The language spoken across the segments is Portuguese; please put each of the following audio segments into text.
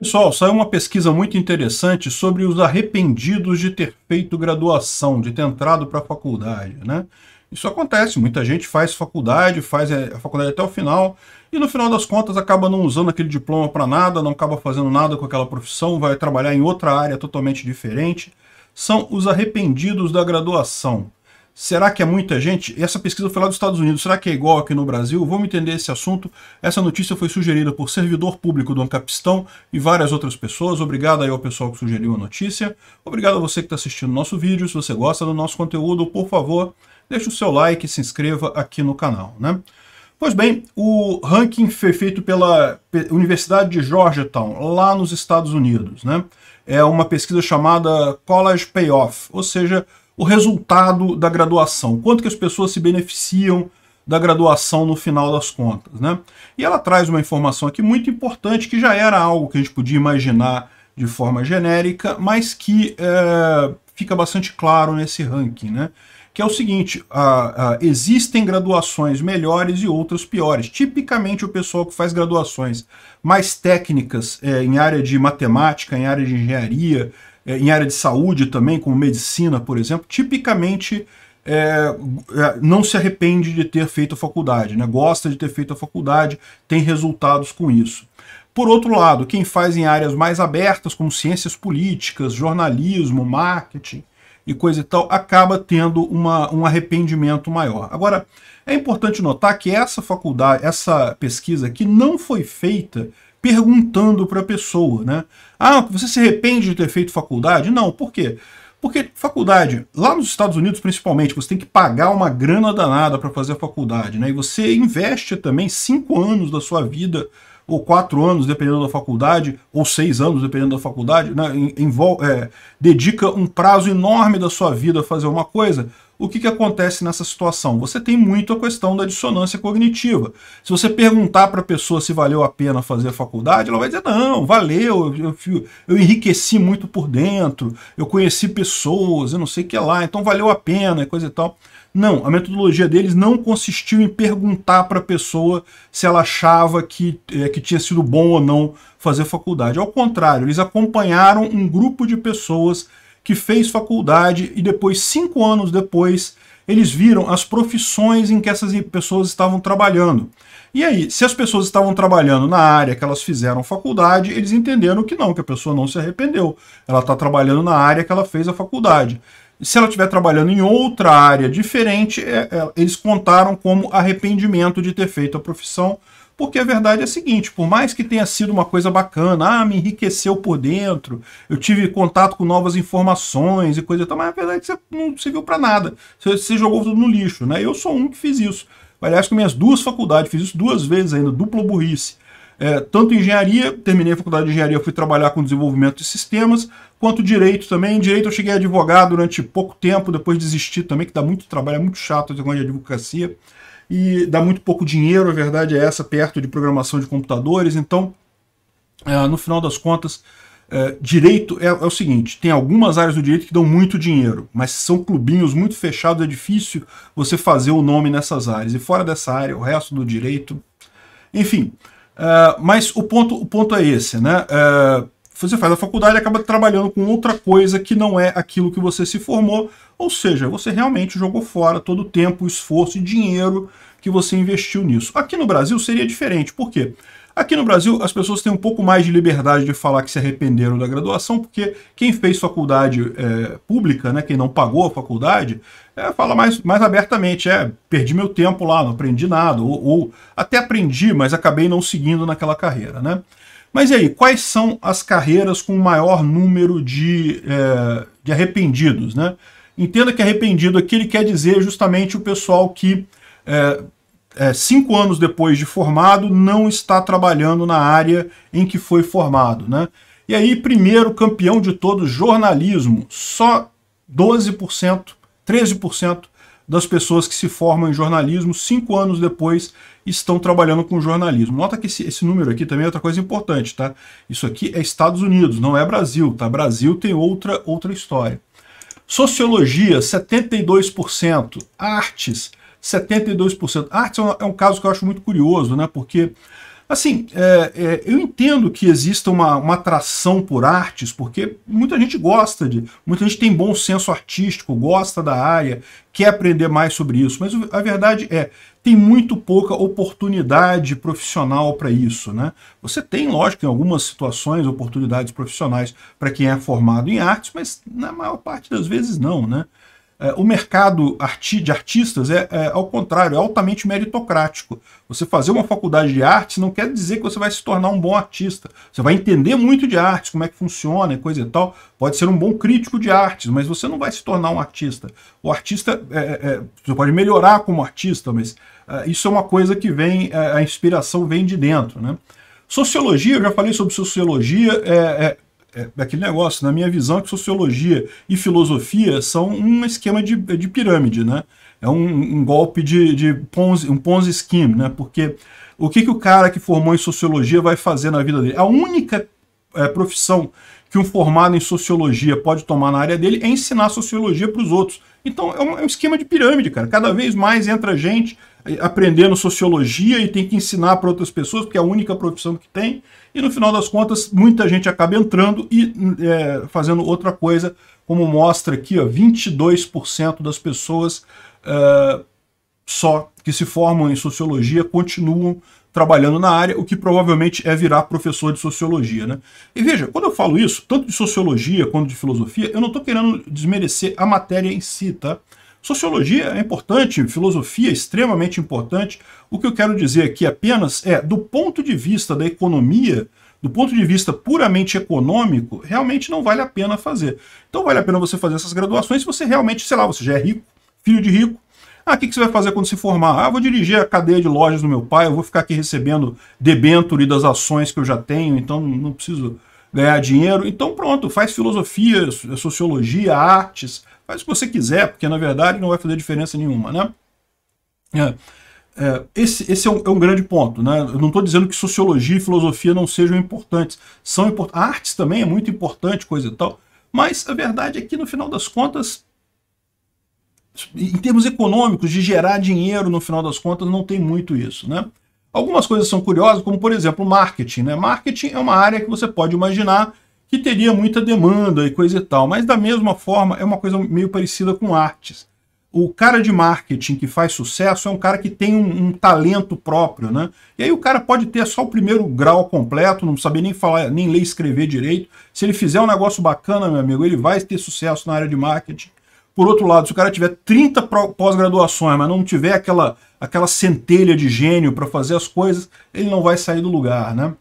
Pessoal, saiu uma pesquisa muito interessante sobre os arrependidos de ter feito graduação, de ter entrado para a faculdade, né? Isso acontece, muita gente faz faculdade, faz é, a faculdade até o final, e no final das contas acaba não usando aquele diploma para nada, não acaba fazendo nada com aquela profissão, vai trabalhar em outra área totalmente diferente. São os arrependidos da graduação. Será que é muita gente? Essa pesquisa foi lá dos Estados Unidos. Será que é igual aqui no Brasil? Vamos entender esse assunto. Essa notícia foi sugerida por servidor público do Ancapistão e várias outras pessoas. Obrigado aí ao pessoal que sugeriu a notícia. Obrigado a você que está assistindo o nosso vídeo. Se você gosta do nosso conteúdo, por favor, deixe o seu like e se inscreva aqui no canal. Né? Pois bem, o ranking foi feito pela Universidade de Georgetown, lá nos Estados Unidos. Né? É uma pesquisa chamada College Payoff, ou seja, o resultado da graduação, quanto que as pessoas se beneficiam da graduação no final das contas. Né? E ela traz uma informação aqui muito importante, que já era algo que a gente podia imaginar de forma genérica, mas que é, fica bastante claro nesse ranking, né? que é o seguinte, a, a, existem graduações melhores e outras piores. Tipicamente o pessoal que faz graduações mais técnicas é, em área de matemática, em área de engenharia, é, em área de saúde também, como medicina, por exemplo, tipicamente é, é, não se arrepende de ter feito a faculdade, né? gosta de ter feito a faculdade, tem resultados com isso. Por outro lado, quem faz em áreas mais abertas, como ciências políticas, jornalismo, marketing e coisa e tal, acaba tendo uma, um arrependimento maior. Agora, é importante notar que essa faculdade, essa pesquisa aqui não foi feita perguntando para a pessoa, né? Ah, você se arrepende de ter feito faculdade? Não, por quê? Porque faculdade, lá nos Estados Unidos principalmente, você tem que pagar uma grana danada para fazer a faculdade, né? E você investe também cinco anos da sua vida, ou quatro anos, dependendo da faculdade, ou seis anos, dependendo da faculdade, né? é, dedica um prazo enorme da sua vida a fazer uma coisa o que, que acontece nessa situação? Você tem muito a questão da dissonância cognitiva. Se você perguntar para a pessoa se valeu a pena fazer a faculdade, ela vai dizer, não, valeu, eu, eu, eu enriqueci muito por dentro, eu conheci pessoas, eu não sei o que lá, então valeu a pena, coisa e tal. Não, a metodologia deles não consistiu em perguntar para a pessoa se ela achava que, é, que tinha sido bom ou não fazer faculdade. Ao contrário, eles acompanharam um grupo de pessoas que fez faculdade e depois, cinco anos depois, eles viram as profissões em que essas pessoas estavam trabalhando. E aí, se as pessoas estavam trabalhando na área que elas fizeram faculdade, eles entenderam que não, que a pessoa não se arrependeu. Ela está trabalhando na área que ela fez a faculdade. E se ela estiver trabalhando em outra área diferente, é, é, eles contaram como arrependimento de ter feito a profissão porque a verdade é a seguinte: por mais que tenha sido uma coisa bacana, ah, me enriqueceu por dentro, eu tive contato com novas informações e coisa e tal, mas a verdade é que você não serviu para nada. Você, você, jogou tudo no lixo, né? Eu sou um que fiz isso. Aliás, com minhas duas faculdades, fiz isso duas vezes ainda, dupla burrice. É, tanto engenharia, terminei a faculdade de engenharia, fui trabalhar com desenvolvimento de sistemas, quanto direito também. Direito eu cheguei a advogar durante pouco tempo, depois desisti também, que dá muito trabalho, é muito chato esse negócio de advocacia e dá muito pouco dinheiro, a verdade é essa, perto de programação de computadores. Então, é, no final das contas, é, direito é, é, o seguinte: tem algumas áreas do direito que dão muito dinheiro, mas são clubinhos muito fechados, é difícil você fazer o nome nessas áreas. E fora dessa área, o resto do direito. Enfim, mas o ponto, o ponto é esse, né? você faz a faculdade e acaba trabalhando com outra coisa que não é aquilo que você se formou, ou seja, você realmente jogou fora todo o tempo, esforço e dinheiro que você investiu nisso. Aqui no Brasil seria diferente, por quê? Aqui no Brasil, as pessoas têm um pouco mais de liberdade de falar que se arrependeram da graduação, porque quem fez faculdade é, pública, né, quem não pagou a faculdade, é, fala mais, mais abertamente, é, perdi meu tempo lá, não aprendi nada, ou, ou até aprendi, mas acabei não seguindo naquela carreira, né? Mas e aí, quais são as carreiras com maior número de, é, de arrependidos? Né? Entenda que arrependido aqui ele quer dizer justamente o pessoal que é, é, cinco anos depois de formado não está trabalhando na área em que foi formado. Né? E aí, primeiro campeão de todos jornalismo, só 12%, 13% das pessoas que se formam em jornalismo cinco anos depois estão trabalhando com jornalismo. Nota que esse, esse número aqui também é outra coisa importante, tá? Isso aqui é Estados Unidos, não é Brasil, tá? Brasil tem outra, outra história. Sociologia, 72%. Artes, 72%. Artes é um, é um caso que eu acho muito curioso, né? Porque Assim, é, é, eu entendo que exista uma, uma atração por artes, porque muita gente gosta de, muita gente tem bom senso artístico, gosta da área, quer aprender mais sobre isso, mas a verdade é, tem muito pouca oportunidade profissional para isso, né? Você tem, lógico, em algumas situações, oportunidades profissionais para quem é formado em artes, mas na maior parte das vezes não, né? É, o mercado de artistas é, é, ao contrário, é altamente meritocrático. Você fazer uma faculdade de artes não quer dizer que você vai se tornar um bom artista. Você vai entender muito de artes, como é que funciona e coisa e tal. Pode ser um bom crítico de artes, mas você não vai se tornar um artista. O artista, é, é, você pode melhorar como artista, mas é, isso é uma coisa que vem, é, a inspiração vem de dentro, né? Sociologia, eu já falei sobre sociologia, é, é, aquele negócio, na minha visão, é que sociologia e filosofia são um esquema de, de pirâmide, né? É um, um golpe de, de ponzi, um ponzi scheme, né? Porque o que, que o cara que formou em sociologia vai fazer na vida dele? A única é, profissão que um formado em sociologia pode tomar na área dele é ensinar sociologia para os outros. Então é um, é um esquema de pirâmide, cara. Cada vez mais entra gente aprendendo sociologia e tem que ensinar para outras pessoas, porque é a única profissão que tem. E no final das contas, muita gente acaba entrando e é, fazendo outra coisa, como mostra aqui, ó, 22% das pessoas é, só que se formam em sociologia continuam trabalhando na área, o que provavelmente é virar professor de sociologia. Né? E veja, quando eu falo isso, tanto de sociologia quanto de filosofia, eu não estou querendo desmerecer a matéria em si, tá? Sociologia é importante, filosofia é extremamente importante. O que eu quero dizer aqui apenas é, do ponto de vista da economia, do ponto de vista puramente econômico, realmente não vale a pena fazer. Então vale a pena você fazer essas graduações se você realmente, sei lá, você já é rico, filho de rico. Ah, o que, você vai fazer quando se formar? Ah, vou dirigir a cadeia de lojas do meu pai, eu vou ficar aqui recebendo debênture das ações que eu já tenho, então não preciso ganhar dinheiro. Então pronto, faz filosofia, sociologia, artes, faz o que você quiser, porque na verdade não vai fazer diferença nenhuma, né? É, é, esse, esse é, um, é, um, grande ponto, né? Eu não estou dizendo que sociologia e filosofia não sejam importantes, são importantes. Artes também é muito importante, coisa e tal. Mas a verdade é que no final das contas em termos econômicos, de gerar dinheiro, no final das contas, não tem muito isso, né? Algumas coisas são curiosas, como por exemplo, marketing. Né? Marketing é uma área que você pode imaginar que teria muita demanda e coisa e tal, mas da mesma forma é uma coisa meio parecida com artes. O cara de marketing que faz sucesso é um cara que tem um, um talento próprio, né? E aí o cara pode ter só o primeiro grau completo, não saber nem falar, nem ler escrever direito. Se ele fizer um negócio bacana, meu amigo, ele vai ter sucesso na área de marketing. Por outro lado, se o cara tiver 30 pós-graduações, mas não tiver aquela, aquela centelha de gênio para fazer as coisas, ele não vai sair do lugar, né?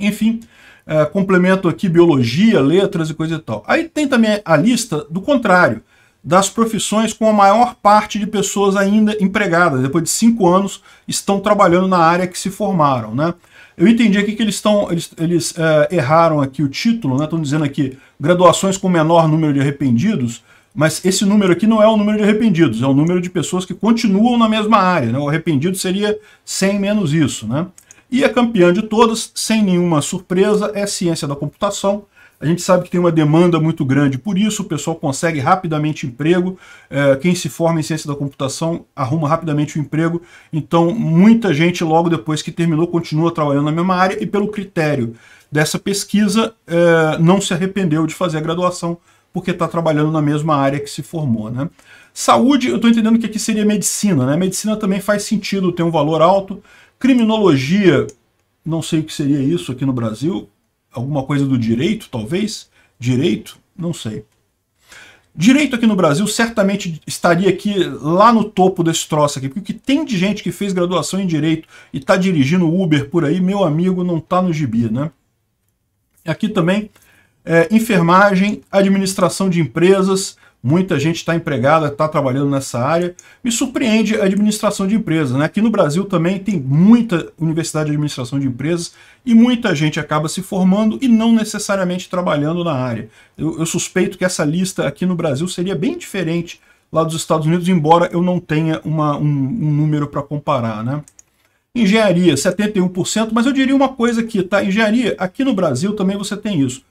Enfim, é, complemento aqui biologia, letras e coisa e tal. Aí tem também a lista do contrário, das profissões com a maior parte de pessoas ainda empregadas, depois de cinco anos, estão trabalhando na área que se formaram, né? Eu entendi aqui que eles estão, eles, eles é, erraram aqui o título, né? Estão dizendo aqui graduações com menor número de arrependidos, mas esse número aqui não é o número de arrependidos, é o número de pessoas que continuam na mesma área. Né? O arrependido seria 100 menos isso. Né? E a campeã de todas, sem nenhuma surpresa, é ciência da computação. A gente sabe que tem uma demanda muito grande por isso, o pessoal consegue rapidamente emprego, é, quem se forma em ciência da computação arruma rapidamente o emprego, então muita gente logo depois que terminou continua trabalhando na mesma área e pelo critério dessa pesquisa é, não se arrependeu de fazer a graduação porque está trabalhando na mesma área que se formou. Né? Saúde, eu estou entendendo que aqui seria medicina. Né? Medicina também faz sentido, tem um valor alto. Criminologia, não sei o que seria isso aqui no Brasil. Alguma coisa do direito, talvez? Direito? Não sei. Direito aqui no Brasil certamente estaria aqui lá no topo desse troço aqui, porque o que tem de gente que fez graduação em Direito e está dirigindo Uber por aí, meu amigo, não está no gibi, né? Aqui também é, enfermagem, administração de empresas, muita gente está empregada, está trabalhando nessa área. Me surpreende a administração de empresas. Né? Aqui no Brasil também tem muita universidade de administração de empresas e muita gente acaba se formando e não necessariamente trabalhando na área. Eu, eu suspeito que essa lista aqui no Brasil seria bem diferente lá dos Estados Unidos, embora eu não tenha uma, um, um número para comparar. Né? Engenharia, 71%, mas eu diria uma coisa aqui, tá? Engenharia, aqui no Brasil também você tem isso.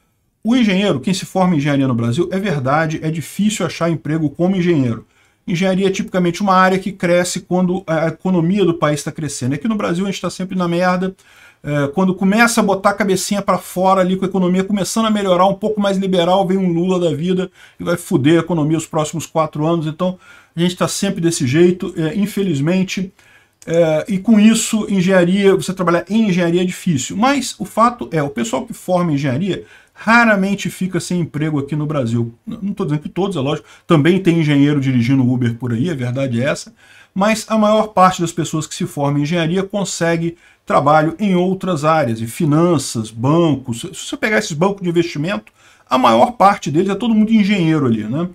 O engenheiro, quem se forma em engenharia no Brasil, é verdade, é difícil achar emprego como engenheiro. Engenharia é tipicamente uma área que cresce quando a economia do país está crescendo. Aqui no Brasil a gente está sempre na merda. É, quando começa a botar a cabecinha para fora ali com a economia começando a melhorar, um pouco mais liberal, vem um Lula da vida e vai foder a economia os próximos quatro anos. Então a gente está sempre desse jeito, é, infelizmente. É, e com isso, engenharia, você trabalhar em engenharia é difícil. Mas o fato é, o pessoal que forma engenharia raramente fica sem emprego aqui no Brasil. Não estou dizendo que todos, é lógico. Também tem engenheiro dirigindo Uber por aí, a verdade é essa. Mas a maior parte das pessoas que se formam em engenharia consegue trabalho em outras áreas, em finanças, bancos. Se você pegar esses bancos de investimento, a maior parte deles é todo mundo engenheiro ali, né?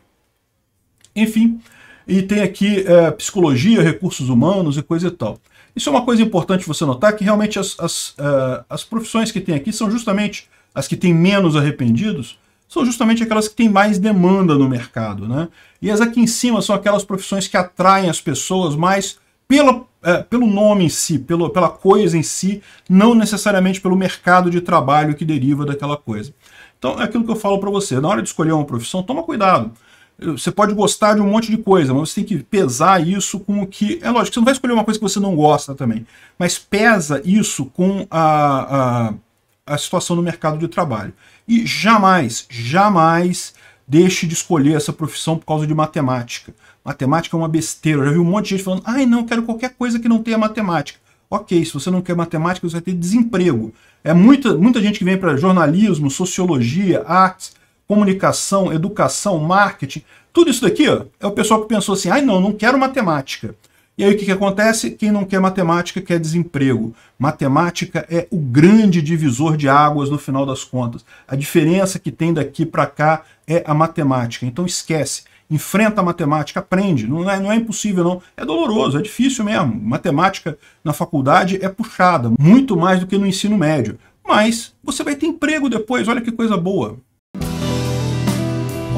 Enfim, e tem aqui é, psicologia, recursos humanos e coisa e tal. Isso é uma coisa importante você notar, que realmente as, as, uh, as profissões que tem aqui são justamente as que têm menos arrependidos, são justamente aquelas que têm mais demanda no mercado. Né? E as aqui em cima são aquelas profissões que atraem as pessoas mais pela, é, pelo nome em si, pelo, pela coisa em si, não necessariamente pelo mercado de trabalho que deriva daquela coisa. Então é aquilo que eu falo para você, na hora de escolher uma profissão, toma cuidado. Você pode gostar de um monte de coisa, mas você tem que pesar isso com o que... É lógico, você não vai escolher uma coisa que você não gosta também, mas pesa isso com a, a a situação no mercado de trabalho. E jamais, jamais deixe de escolher essa profissão por causa de matemática. Matemática é uma besteira. Eu já vi um monte de gente falando, ai não, quero qualquer coisa que não tenha matemática. Ok, se você não quer matemática, você vai ter desemprego. É muita, muita gente que vem para jornalismo, sociologia, artes, comunicação, educação, marketing. Tudo isso daqui ó, é o pessoal que pensou assim, ai não, não quero matemática. E aí o que, que acontece? Quem não quer matemática quer desemprego. Matemática é o grande divisor de águas no final das contas. A diferença que tem daqui para cá é a matemática. Então esquece enfrenta a matemática, aprende. Não é, não é impossível, não. É doloroso, é difícil mesmo. Matemática na faculdade é puxada, muito mais do que no ensino médio. Mas você vai ter emprego depois, olha que coisa boa.